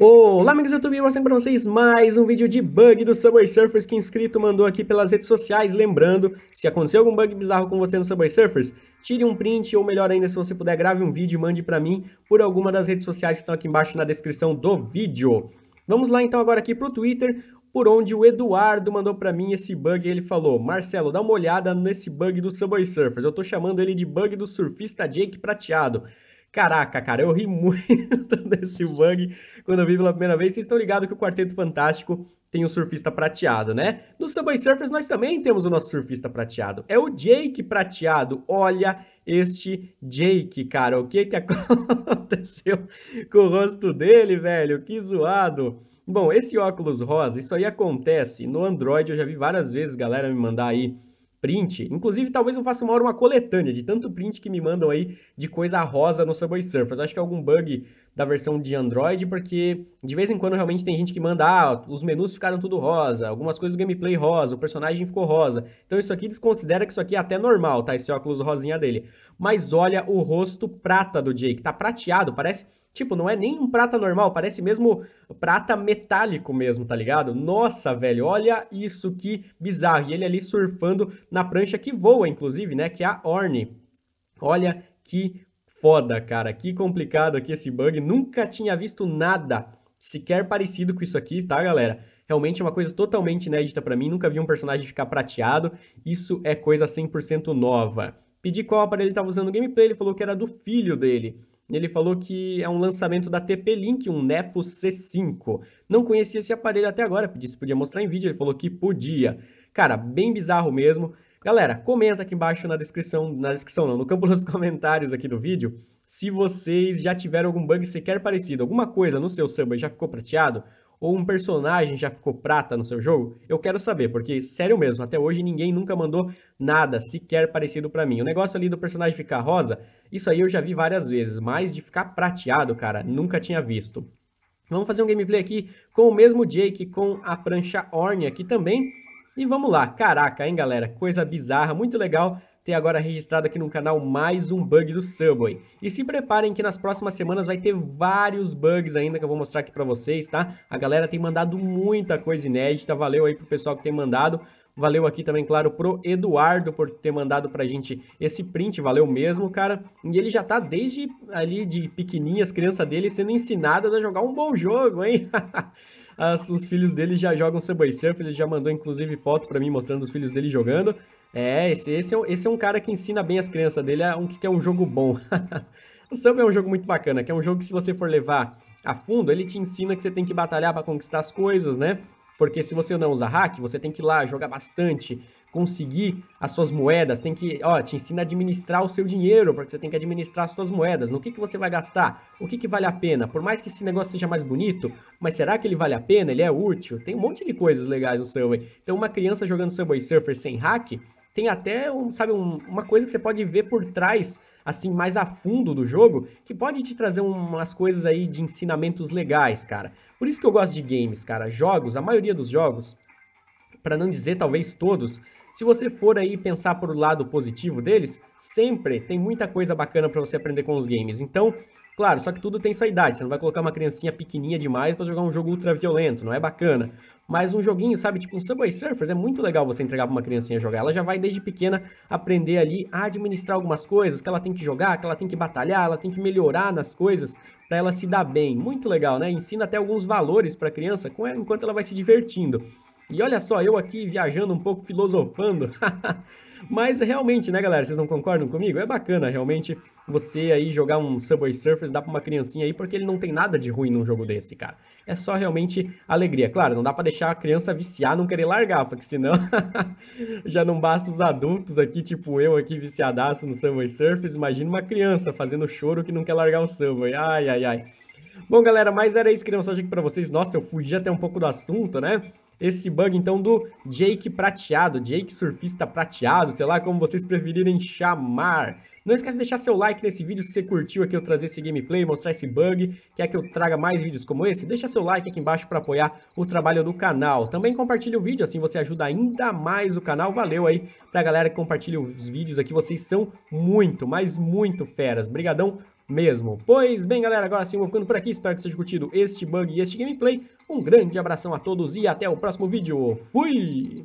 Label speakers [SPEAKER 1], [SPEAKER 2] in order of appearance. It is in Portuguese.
[SPEAKER 1] Olá amigos do YouTube, mostrando para vocês mais um vídeo de bug do Subway Surfers que inscrito mandou aqui pelas redes sociais. Lembrando, se aconteceu algum bug bizarro com você no Subway Surfers, tire um print ou melhor ainda, se você puder, grave um vídeo e mande para mim por alguma das redes sociais que estão aqui embaixo na descrição do vídeo. Vamos lá então agora aqui para o Twitter, por onde o Eduardo mandou para mim esse bug e ele falou, Marcelo, dá uma olhada nesse bug do Subway Surfers, eu estou chamando ele de bug do surfista Jake Prateado. Caraca, cara, eu ri muito desse bug quando eu vi pela primeira vez. Vocês estão ligados que o Quarteto Fantástico tem o surfista prateado, né? No Subway Surfers nós também temos o nosso surfista prateado. É o Jake prateado. Olha este Jake, cara. O que que aconteceu com o rosto dele, velho? Que zoado. Bom, esse óculos rosa, isso aí acontece no Android. Eu já vi várias vezes galera me mandar aí print. Inclusive, talvez eu faça uma hora uma coletânea de tanto print que me mandam aí de coisa rosa no Subway Surfers. Acho que é algum bug da versão de Android, porque de vez em quando realmente tem gente que manda, ah, os menus ficaram tudo rosa, algumas coisas do gameplay rosa, o personagem ficou rosa. Então isso aqui desconsidera que isso aqui é até normal, tá? Esse óculos rosinha dele. Mas olha o rosto prata do Jake, tá prateado, parece Tipo, não é nem um prata normal, parece mesmo prata metálico mesmo, tá ligado? Nossa, velho, olha isso que bizarro. E ele ali surfando na prancha que voa, inclusive, né? Que é a Orne. Olha que foda, cara. Que complicado aqui esse bug. Nunca tinha visto nada sequer parecido com isso aqui, tá, galera? Realmente é uma coisa totalmente inédita para mim. Nunca vi um personagem ficar prateado. Isso é coisa 100% nova. Pedi qual aparelho ele estava usando no gameplay, ele falou que era do filho dele. Ele falou que é um lançamento da TP-Link, um Nefo C5. Não conhecia esse aparelho até agora, pedi se podia mostrar em vídeo, ele falou que podia. Cara, bem bizarro mesmo. Galera, comenta aqui embaixo na descrição, na descrição não, no campo dos comentários aqui do vídeo, se vocês já tiveram algum bug sequer parecido, alguma coisa no seu Subway já ficou prateado, ou um personagem já ficou prata no seu jogo? Eu quero saber, porque sério mesmo, até hoje ninguém nunca mandou nada sequer parecido para mim. O negócio ali do personagem ficar rosa, isso aí eu já vi várias vezes, mas de ficar prateado, cara, nunca tinha visto. Vamos fazer um gameplay aqui com o mesmo Jake, com a prancha Orne aqui também. E vamos lá, caraca, hein galera, coisa bizarra, muito legal tem agora registrado aqui no canal mais um bug do Subway. E se preparem que nas próximas semanas vai ter vários bugs ainda que eu vou mostrar aqui para vocês, tá? A galera tem mandado muita coisa inédita, valeu aí pro pessoal que tem mandado. Valeu aqui também, claro, pro Eduardo por ter mandado pra gente esse print, valeu mesmo, cara. E ele já tá desde ali de pequenininhas, criança dele, sendo ensinada a jogar um bom jogo, hein? As, os filhos dele já jogam Subway Surf, ele já mandou inclusive foto para mim mostrando os filhos dele jogando. É, esse, esse, é, esse é um cara que ensina bem as crianças dele é um que é um jogo bom. o Samba é um jogo muito bacana, que é um jogo que se você for levar a fundo, ele te ensina que você tem que batalhar para conquistar as coisas, né? Porque se você não usa hack, você tem que ir lá jogar bastante, conseguir as suas moedas, tem que, ó, te ensina a administrar o seu dinheiro, porque você tem que administrar as suas moedas, no que, que você vai gastar, o que, que vale a pena, por mais que esse negócio seja mais bonito, mas será que ele vale a pena, ele é útil? Tem um monte de coisas legais no Subway. Então uma criança jogando Subway Surfer sem hack, tem até um, sabe, um, uma coisa que você pode ver por trás, assim, mais a fundo do jogo, que pode te trazer umas coisas aí de ensinamentos legais, cara. Por isso que eu gosto de games, cara. Jogos, a maioria dos jogos, para não dizer talvez todos, se você for aí pensar por lado positivo deles, sempre tem muita coisa bacana para você aprender com os games. Então, Claro, só que tudo tem sua idade. Você não vai colocar uma criancinha pequenininha demais para jogar um jogo ultra violento, não é bacana. Mas um joguinho, sabe, tipo um Subway Surfers, é muito legal você entregar para uma criancinha jogar. Ela já vai desde pequena aprender ali a administrar algumas coisas, que ela tem que jogar, que ela tem que batalhar, ela tem que melhorar nas coisas para ela se dar bem. Muito legal, né? Ensina até alguns valores para a criança enquanto ela vai se divertindo. E olha só, eu aqui viajando um pouco, filosofando. Mas realmente, né, galera? Vocês não concordam comigo? É bacana realmente você aí jogar um Subway Surfers, dá pra uma criancinha aí, porque ele não tem nada de ruim num jogo desse, cara. É só realmente alegria. Claro, não dá para deixar a criança viciar, não querer largar, porque senão já não basta os adultos aqui, tipo eu aqui, viciadaço no Subway Surfers. Imagina uma criança fazendo choro que não quer largar o Subway. Ai, ai, ai. Bom, galera, mas era isso que eu queria mostrar aqui pra vocês. Nossa, eu fugi até um pouco do assunto, né? esse bug então do Jake Prateado, Jake Surfista Prateado, sei lá como vocês preferirem chamar. Não esquece de deixar seu like nesse vídeo se você curtiu aqui eu trazer esse gameplay, mostrar esse bug, quer que eu traga mais vídeos como esse? Deixa seu like aqui embaixo para apoiar o trabalho do canal. Também compartilha o vídeo, assim você ajuda ainda mais o canal. Valeu aí pra galera que compartilha os vídeos aqui, vocês são muito, mas muito feras. Obrigadão mesmo. Pois bem, galera, agora sim, vou ficando por aqui. Espero que vocês tenham curtido este bug e este gameplay. Um grande abração a todos e até o próximo vídeo. Fui!